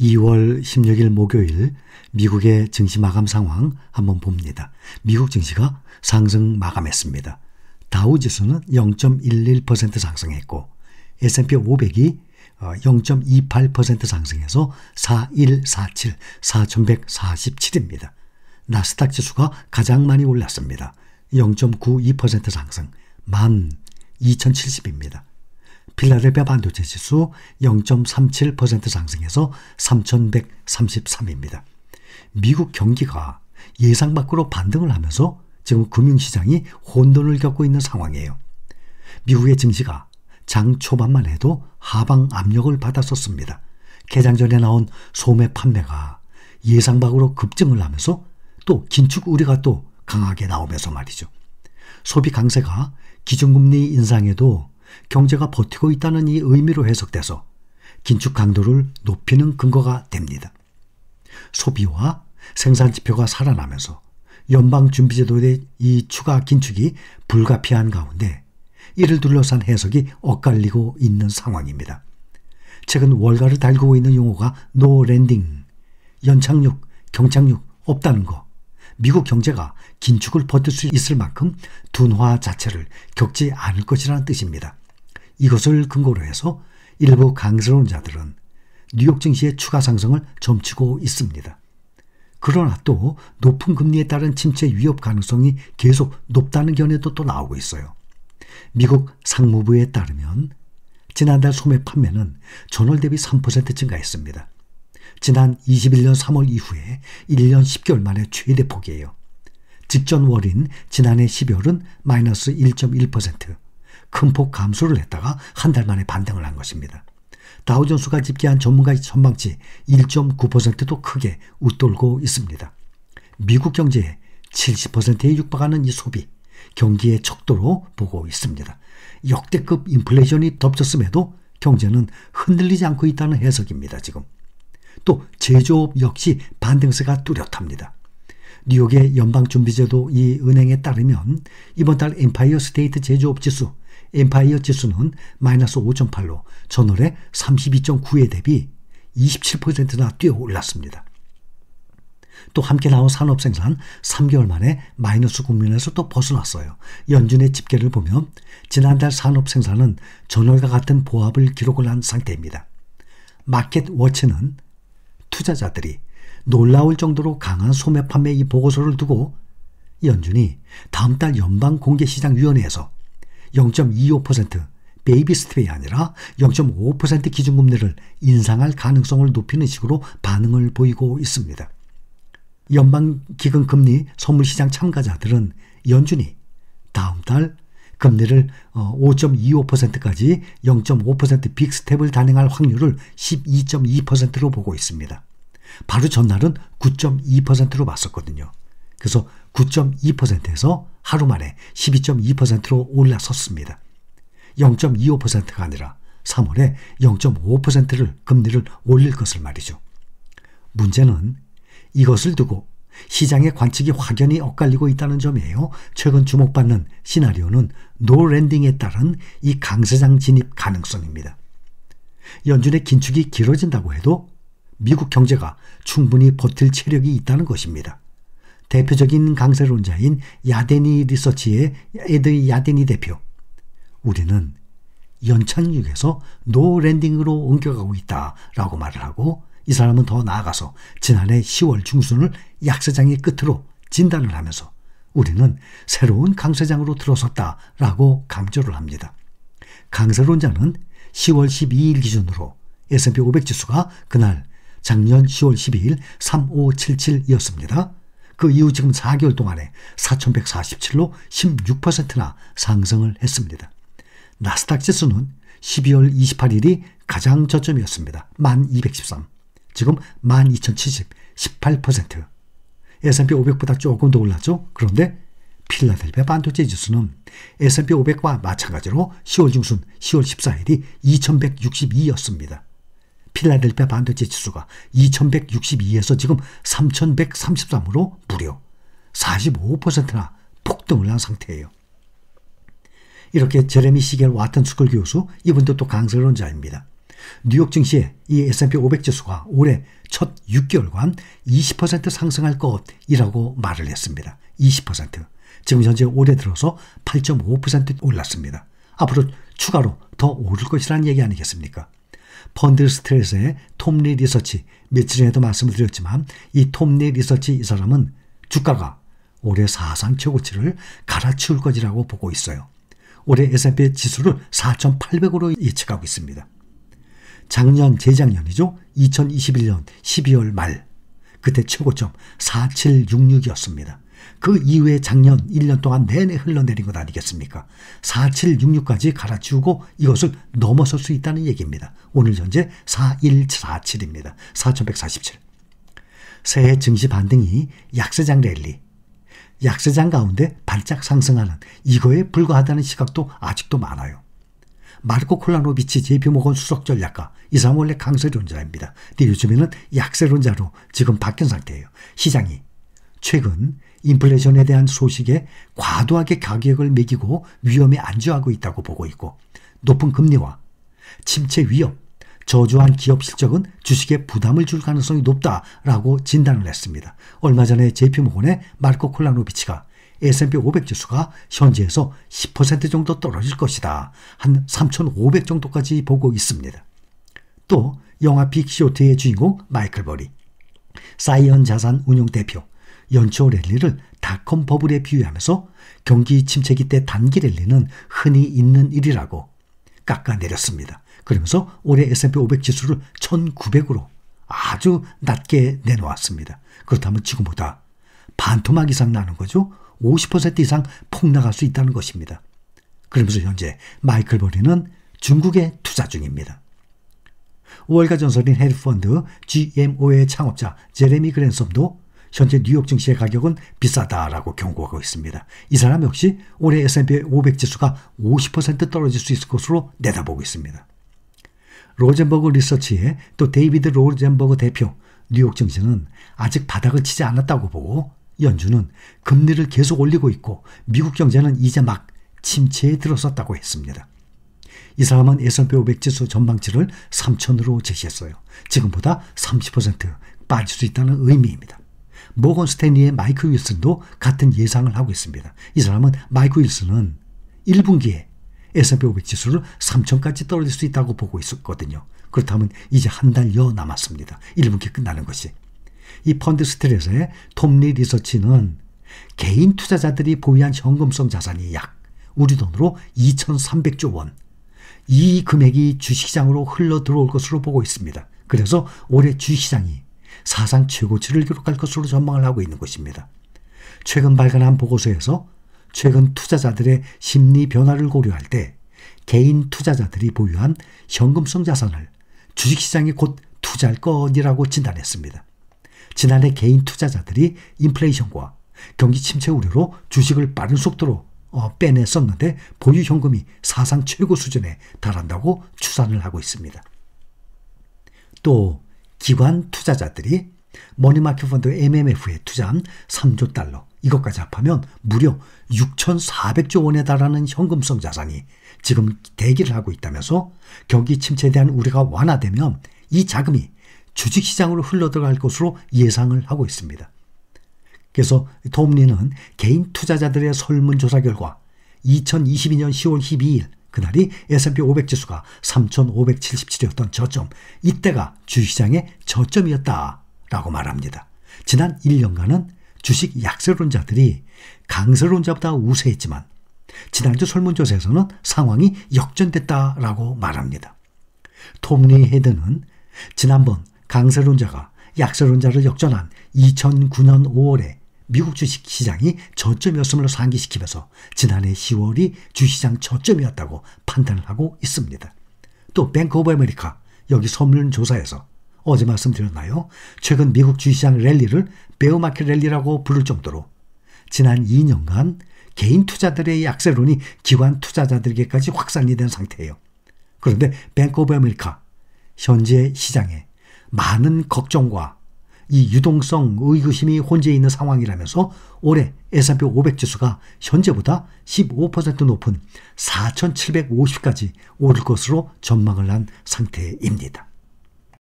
2월 16일 목요일 미국의 증시 마감 상황 한번 봅니다. 미국 증시가 상승 마감했습니다. 다우 지수는 0.11% 상승했고 S&P 500이 0.28% 상승해서 4147, 4147입니다. 나스닥 지수가 가장 많이 올랐습니다. 0.92% 상승, 1 2070입니다. 필라델피아 반도체 지수 0.37% 상승해서 3,133입니다. 미국 경기가 예상 밖으로 반등을 하면서 지금 금융시장이 혼돈을 겪고 있는 상황이에요. 미국의 증시가 장 초반만 해도 하방 압력을 받았었습니다. 개장 전에 나온 소매 판매가 예상 밖으로 급증을 하면서 또 긴축 우려가 또 강하게 나오면서 말이죠. 소비 강세가 기준금리 인상에도 경제가 버티고 있다는 이 의미로 해석돼서 긴축 강도를 높이는 근거가 됩니다. 소비와 생산 지표가 살아나면서 연방준비제도의 이 추가 긴축이 불가피한 가운데 이를 둘러싼 해석이 엇갈리고 있는 상황입니다. 최근 월가를 달고 있는 용어가 노 랜딩, 연착륙, 경착륙 없다는 거, 미국 경제가 긴축을 버틸 수 있을 만큼 둔화 자체를 겪지 않을 것이라는 뜻입니다. 이것을 근거로 해서 일부 강세론자들은 뉴욕 증시의 추가 상승을 점치고 있습니다. 그러나 또 높은 금리에 따른 침체 위협 가능성이 계속 높다는 견해도 또 나오고 있어요. 미국 상무부에 따르면 지난달 소매 판매는 전월 대비 3% 증가했습니다. 지난 21년 3월 이후에 1년 10개월 만에 최대 폭이에요. 직전 월인 지난해 12월은 마이너스 1.1%, 큰 폭 감소를 했다가 한 달 만에 반등을 한 것입니다. 다우존수가 집계한 전문가의 전망치 1.9%도 크게 웃돌고 있습니다. 미국 경제의 70%에 육박하는 이 소비, 경기의 척도로 보고 있습니다. 역대급 인플레이션이 덮쳤음에도 경제는 흔들리지 않고 있다는 해석입니다, 지금. 또 제조업 역시 반등세가 뚜렷합니다. 뉴욕의 연방준비제도 이 은행에 따르면 이번 달 엠파이어 스테이트 제조업 지수, 엠파이어 지수는 마이너스 5.8로 전월에 32.9에 대비 27%나 뛰어 올랐습니다. 또 함께 나온 산업생산 3개월 만에 마이너스 국면에서 또 벗어났어요. 연준의 집계를 보면 지난달 산업생산은 전월과 같은 보합을 기록을 한 상태입니다. 마켓워치는 투자자들이 놀라울 정도로 강한 소매 판매 이 보고서를 두고 연준이 다음 달 연방 공개 시장 위원회에서 0.25% 베이비 스텝이 아니라 0.5% 기준금리를 인상할 가능성을 높이는 식으로 반응을 보이고 있습니다. 연방기금 금리 선물시장 참가자들은 연준이 다음 달 금리를 5.25%까지 어, 0.5% 빅스텝을 단행할 확률을 12.2%로 보고 있습니다. 바로 전날은 9.2%로 봤었거든요. 그래서 9.2%에서 하루 만에 12.2%로 올라섰습니다. 0.25%가 아니라 3월에 0.5%를 금리를 올릴 것을 말이죠. 문제는 이것을 두고 시장의 관측이 확연히 엇갈리고 있다는 점이에요. 최근 주목받는 시나리오는 노랜딩에 따른 이 강세장 진입 가능성입니다. 연준의 긴축이 길어진다고 해도 미국 경제가 충분히 버틸 체력이 있다는 것입니다. 대표적인 강세론자인 야데니 리서치의 에드 야데니 대표. 우리는 연착륙에서 노 랜딩으로 옮겨가고 있다라고 말을 하고 이 사람은 더 나아가서 지난해 10월 중순을 약세장의 끝으로 진단을 하면서 우리는 새로운 강세장으로 들어섰다라고 강조를 합니다. 강세론자는 10월 12일 기준으로 S&P 500 지수가 그날 작년 10월 12일 3577이었습니다. 그 이후 지금 4개월 동안에 4147로 16%나 상승을 했습니다. 나스닥 지수는 12월 28일이 가장 저점이었습니다. 1213. 지금 12,070, 18%. S&P 500보다 조금 더 올랐죠? 그런데 필라델피아 반도체 지수는 S&P 500과 마찬가지로 10월 중순 10월 14일이 2162였습니다. 필라델피아 반도체 지수가 2162에서 지금 3133으로 무려 45%나 폭등을 한 상태예요. 이렇게 제레미 시겔 와튼 스쿨 교수 이분도 또 강설론자입니다. 뉴욕 증시의 이 S&P 500 지수가 올해 첫 6개월간 20% 상승할 것이라고 말을 했습니다. 20%. 지금 현재 올해 들어서 8.5% 올랐습니다. 앞으로 추가로 더 오를 것이라는 얘기 아니겠습니까? 펀드 스트레스의 톰리 리서치 며칠 전에도 말씀을 드렸지만 이 톰리 리서치 이 사람은 주가가 올해 사상 최고치를 갈아치울 것이라고 보고 있어요. 올해 S&P 지수를 4,800으로 예측하고 있습니다. 작년, 재작년이죠. 2021년 12월 말. 그때 최고점 4766이었습니다. 그 이후에 작년 1년 동안 내내 흘러내린 것 아니겠습니까? 4766까지 갈아치우고 이것을 넘어설 수 있다는 얘기입니다. 오늘 현재 4147입니다. 4147. 새해 증시 반등이 약세장 랠리, 약세장 가운데 발짝 상승하는 이거에 불과하다는 시각도 아직도 많아요. 마르코 콜라노비치 JP모건 수석전략가 이 사람 원래 강세론자입니다. 근데 요즘에는 약세론자로 지금 바뀐 상태예요. 시장이 최근 인플레이션에 대한 소식에 과도하게 가격을 매기고 위험에 안주하고 있다고 보고 있고 높은 금리와 침체 위협 저조한 기업 실적은 주식에 부담을 줄 가능성이 높다라고 진단을 했습니다. 얼마 전에 j 피모건의 마르코 콜라노비치가 S&P 500 지수가 현재에서 10% 정도 떨어질 것이다. 한 3,500 정도까지 보고 있습니다. 또 영화 빅쇼트의 주인공 마이클 버리, 사이언 자산 운용 대표, 연초 랠리를 닷컴 버블에 비유하면서 경기 침체기 때 단기 랠리는 흔히 있는 일이라고 깎아내렸습니다. 그러면서 올해 S&P 500 지수를 1900으로 아주 낮게 내놓았습니다. 그렇다면 지금보다 반토막 이상 나는 거죠. 50% 이상 폭락할 수 있다는 것입니다. 그러면서 현재 마이클 버리는 중국에 투자 중입니다. 월가 전설인 헤드펀드 GMO의 창업자 제레미 그랜섬도 현재 뉴욕 증시의 가격은 비싸다라고 경고하고 있습니다. 이 사람 역시 올해 S&P 500 지수가 50% 떨어질 수 있을 것으로 내다보고 있습니다. 로젠버그 리서치의 또 데이비드 로젠버그 대표 뉴욕 증시는 아직 바닥을 치지 않았다고 보고 연준은 금리를 계속 올리고 있고 미국 경제는 이제 막 침체에 들어섰다고 했습니다. 이 사람은 S&P 500 지수 전망치를 3천으로 제시했어요. 지금보다 30% 빠질 수 있다는 의미입니다. 모건 스탠리의 마이크 윌슨도 같은 예상을 하고 있습니다. 이 사람은 마이크 윌슨은 1분기에 S&P 500 지수를 3천까지 떨어질 수 있다고 보고 있었거든요. 그렇다면 이제 한 달여 남았습니다. 1분기 끝나는 것이. 이 펀드 스트레스의톱니 리서치는 개인 투자자들이 보유한 현금성 자산이 약 우리 돈으로 2,300조 원. 이 금액이 주식시장으로 흘러 들어올 것으로 보고 있습니다. 그래서 올해 주식시장이 사상 최고치를 기록할 것으로 전망을 하고 있는 것입니다. 최근 발간한 보고서에서 최근 투자자들의 심리 변화를 고려할 때 개인 투자자들이 보유한 현금성 자산을 주식시장이 곧 투자할 것이라고 진단했습니다. 지난해 개인 투자자들이 인플레이션과 경기 침체 우려로 주식을 빠른 속도로 어, 빼냈었는데 보유 현금이 사상 최고 수준에 달한다고 추산을 하고 있습니다. 또 기관 투자자들이 머니마켓 펀드 MMF에 투자한 3조 달러 이것까지 합하면 무려 6,400조 원에 달하는 현금성 자산이 지금 대기를 하고 있다면서 경기 침체에 대한 우려가 완화되면 이 자금이 주식시장으로 흘러들어갈 것으로 예상을 하고 있습니다. 그래서 톰리는 개인 투자자들의 설문조사 결과 2022년 10월 12일 그날이 S&P 500 지수가 3,577이었던 저점, 이때가 주식시장의 저점이었다라고 말합니다. 지난 1년간은 주식 약세론자들이 강세론자보다 우세했지만 지난주 설문조사에서는 상황이 역전됐다라고 말합니다. 톰리 헤드는 지난번 강세론자가 약세론자를 역전한 2009년 5월에 미국 주식시장이 저점이었음을 상기시키면서 지난해 10월이 주시장 저점이었다고 판단을 하고 있습니다. 또 뱅크 오브 아메리카 여기 선물조사에서 어제 말씀드렸나요? 최근 미국 주시장 랠리를 베어마켓 랠리라고 부를 정도로 지난 2년간 개인 투자들의 약세론이 기관 투자자들에게까지 확산이 된 상태예요. 그런데 뱅크 오브 아메리카 현재 시장에 많은 걱정과 이 유동성 의구심이 혼재해 있는 상황이라면서 올해 S&P 500 지수가 현재보다 15% 높은 4,750까지 오를 것으로 전망을 한 상태입니다.